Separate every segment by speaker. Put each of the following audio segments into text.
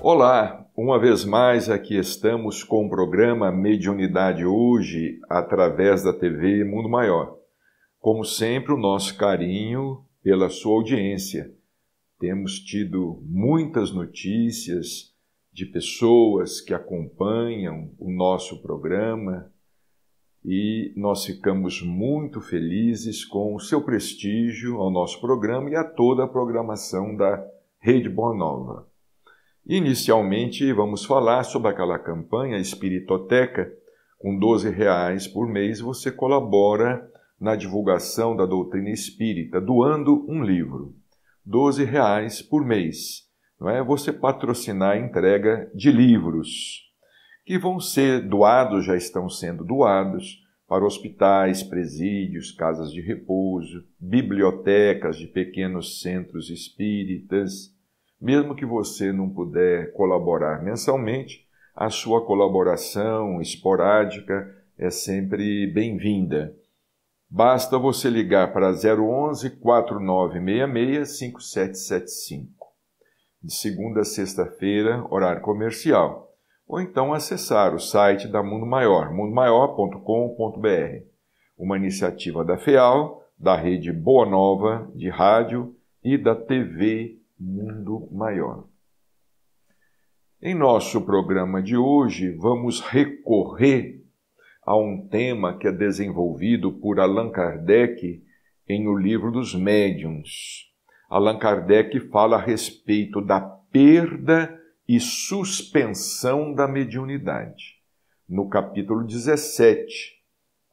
Speaker 1: Olá, uma vez mais aqui estamos com o programa Mediunidade Hoje através da TV Mundo Maior. Como sempre, o nosso carinho pela sua audiência. Temos tido muitas notícias de pessoas que acompanham o nosso programa e nós ficamos muito felizes com o seu prestígio ao nosso programa e a toda a programação da Rede Boa Nova. Inicialmente, vamos falar sobre aquela campanha Espiritoteca. Com 12 reais por mês, você colabora na divulgação da doutrina espírita, doando um livro. 12 reais por mês. Não é? Você patrocinar a entrega de livros que vão ser doados, já estão sendo doados, para hospitais, presídios, casas de repouso, bibliotecas de pequenos centros espíritas, mesmo que você não puder colaborar mensalmente, a sua colaboração esporádica é sempre bem-vinda. Basta você ligar para 011 4966 5775. De segunda a sexta-feira, horário comercial. Ou então acessar o site da Mundo Maior, mundomaior.com.br. Uma iniciativa da FEAL, da rede Boa Nova de rádio e da TV mundo maior. Em nosso programa de hoje, vamos recorrer a um tema que é desenvolvido por Allan Kardec em O Livro dos Médiuns. Allan Kardec fala a respeito da perda e suspensão da mediunidade, no capítulo 17,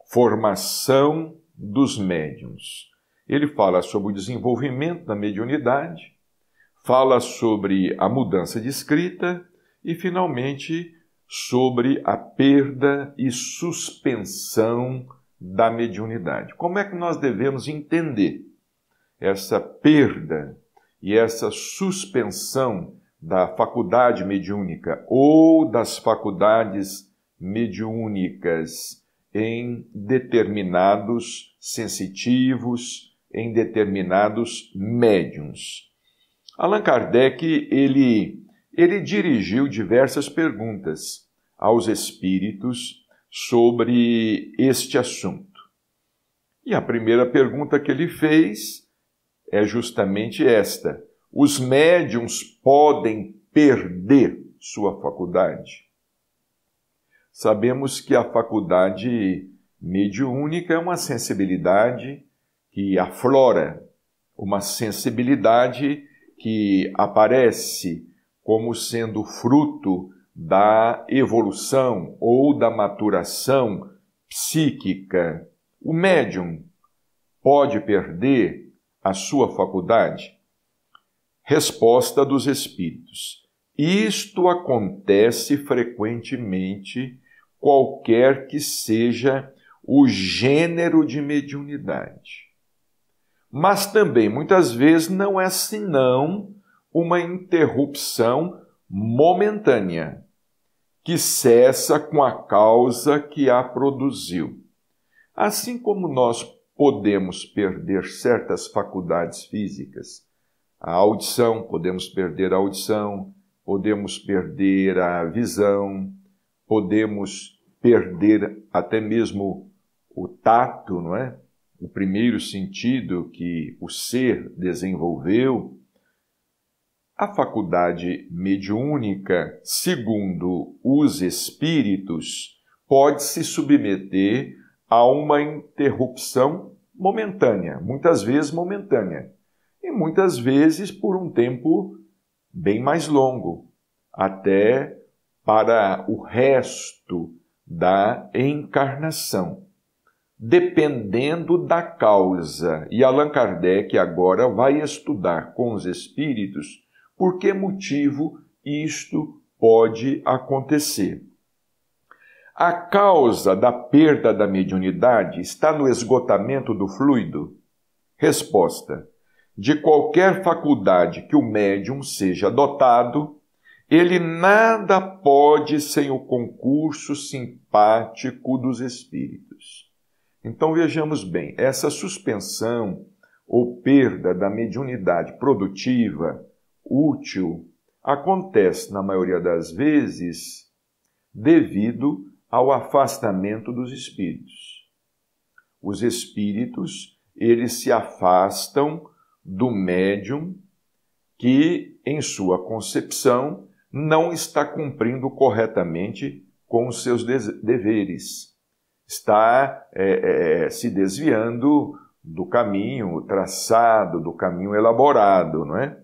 Speaker 1: Formação dos Médiuns. Ele fala sobre o desenvolvimento da mediunidade, fala sobre a mudança de escrita e, finalmente, sobre a perda e suspensão da mediunidade. Como é que nós devemos entender essa perda e essa suspensão da faculdade mediúnica ou das faculdades mediúnicas em determinados sensitivos, em determinados médiums. Allan Kardec ele, ele dirigiu diversas perguntas aos espíritos sobre este assunto. E a primeira pergunta que ele fez é justamente esta: os médiums podem perder sua faculdade? Sabemos que a faculdade mediúnica é uma sensibilidade que aflora, uma sensibilidade que aparece como sendo fruto da evolução ou da maturação psíquica. O médium pode perder a sua faculdade? Resposta dos espíritos. Isto acontece frequentemente, qualquer que seja o gênero de mediunidade mas também muitas vezes não é senão uma interrupção momentânea que cessa com a causa que a produziu. Assim como nós podemos perder certas faculdades físicas, a audição, podemos perder a audição, podemos perder a visão, podemos perder até mesmo o tato, não é? o primeiro sentido que o ser desenvolveu, a faculdade mediúnica, segundo os espíritos, pode se submeter a uma interrupção momentânea, muitas vezes momentânea, e muitas vezes por um tempo bem mais longo, até para o resto da encarnação dependendo da causa. E Allan Kardec agora vai estudar com os espíritos por que motivo isto pode acontecer. A causa da perda da mediunidade está no esgotamento do fluido? Resposta: De qualquer faculdade que o médium seja dotado, ele nada pode sem o concurso simpático dos espíritos. Então vejamos bem, essa suspensão ou perda da mediunidade produtiva, útil, acontece na maioria das vezes devido ao afastamento dos espíritos. Os espíritos, eles se afastam do médium que, em sua concepção, não está cumprindo corretamente com os seus deveres está é, é, é, se desviando do caminho traçado, do caminho elaborado, não é?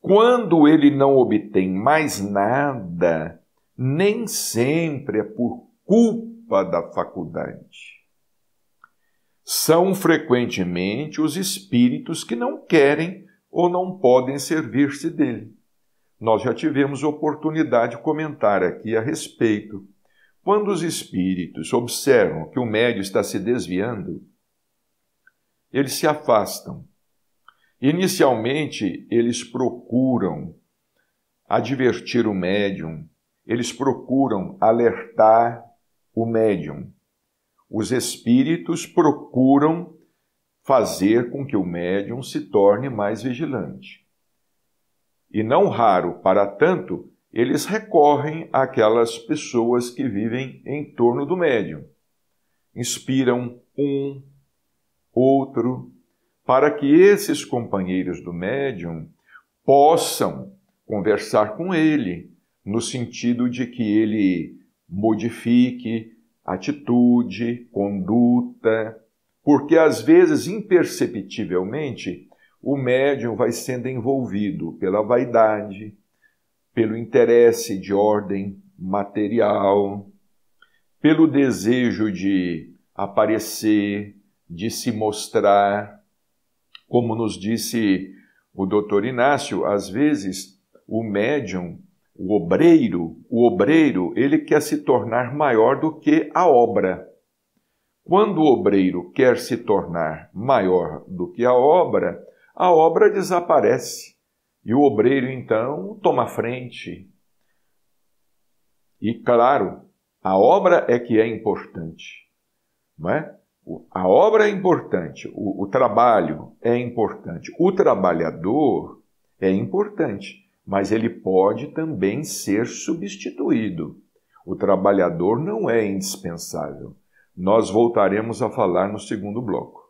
Speaker 1: Quando ele não obtém mais nada, nem sempre é por culpa da faculdade. São frequentemente os espíritos que não querem ou não podem servir-se dele. Nós já tivemos oportunidade de comentar aqui a respeito. Quando os espíritos observam que o médio está se desviando, eles se afastam. Inicialmente, eles procuram advertir o médium, eles procuram alertar o médium. Os espíritos procuram fazer com que o médium se torne mais vigilante. E não raro, para tanto, eles recorrem àquelas pessoas que vivem em torno do médium. Inspiram um, outro, para que esses companheiros do médium possam conversar com ele, no sentido de que ele modifique atitude, conduta, porque às vezes imperceptivelmente o médium vai sendo envolvido pela vaidade, pelo interesse de ordem material, pelo desejo de aparecer, de se mostrar. Como nos disse o doutor Inácio, às vezes o médium, o obreiro, o obreiro, ele quer se tornar maior do que a obra. Quando o obreiro quer se tornar maior do que a obra, a obra desaparece. E o obreiro, então, toma frente. E, claro, a obra é que é importante. Não é? A obra é importante, o, o trabalho é importante, o trabalhador é importante, mas ele pode também ser substituído. O trabalhador não é indispensável. Nós voltaremos a falar no segundo bloco.